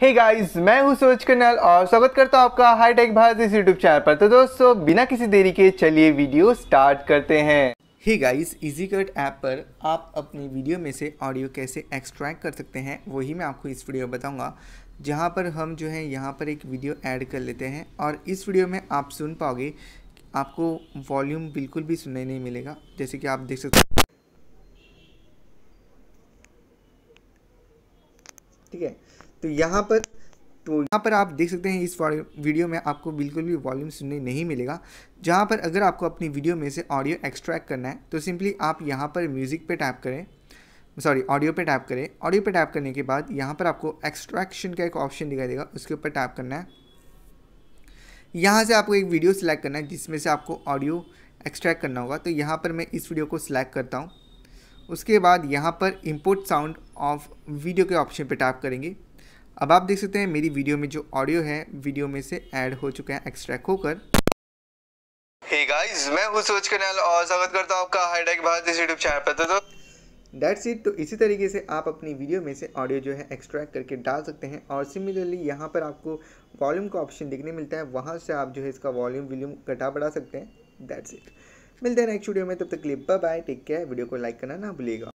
हे hey guys मैं हूं सूरज colonel और स्वागत करता हूं आपका हाईटेक भारत इस यूट्यूब चैनल पर तो दोस्तों बिना किसी देरी के चलिए वीडियो स्टार्ट करते हैं hey guys easy cut app पर आप अपनी वीडियो में से ऑडियो कैसे एक्सट्रैक्ट कर सकते हैं वही मैं आपको इस वीडियो में बताऊँगा जहाँ पर हम जो है यहाँ पर एक वीडियो ऐड कर लेते हैं और इस वीडियो में आप सुन पाओगे आपको वॉल्यूम बिल्कुल भी सुनने नहीं मिलेगा जैसे कि आप देख सकते ठीक है तो यहाँ पर तो यहाँ पर आप देख सकते हैं इस वीडियो में आपको बिल्कुल भी वॉल्यूम सुनने नहीं मिलेगा जहाँ पर अगर आपको अपनी वीडियो में से ऑडियो एक्सट्रैक्ट करना है तो सिंपली आप यहाँ पर म्यूज़िक पे टैप करें सॉरी ऑडियो पे टैप करें ऑडियो पे टैप करने के बाद यहाँ पर आपको एक्सट्रैक्शन का एक ऑप्शन दिखाई देगा उसके ऊपर टैप करना है यहाँ से आपको एक वीडियो सिलेक्ट करना है जिसमें से आपको ऑडियो एक्सट्रैक्ट करना होगा तो यहाँ पर मैं इस वीडियो को सिलेक्ट करता हूँ उसके बाद यहाँ पर इम्पोर्ट साउंड ऑफ वीडियो के ऑप्शन पर टैप करेंगे अब आप देख सकते हैं मेरी वीडियो में जो ऑडियो है वीडियो में से ऐड हो चुका है एक्सट्रैक्ट होकर hey guys, मैं हूं सूरज कन्याल और स्वागत करता हूं आपका हाईटेक भारत इस यूट्यूब चैनल पर तो डेट्स तो, इट तो इसी तरीके से आप अपनी वीडियो में से ऑडियो जो है एक्सट्रैक्ट करके डाल सकते हैं और सिमिलरली यहाँ पर आपको वॉल्यूम का ऑप्शन देखने मिलता है वहाँ से आप जो है इसका वॉल्यूम वॉल्यूम घटा बढ़ा सकते हैं दैट्स इट मिलते हैं नेक्स्ट वीडियो में तब तक clip bye take care video को लाइक करना ना भूलिएगा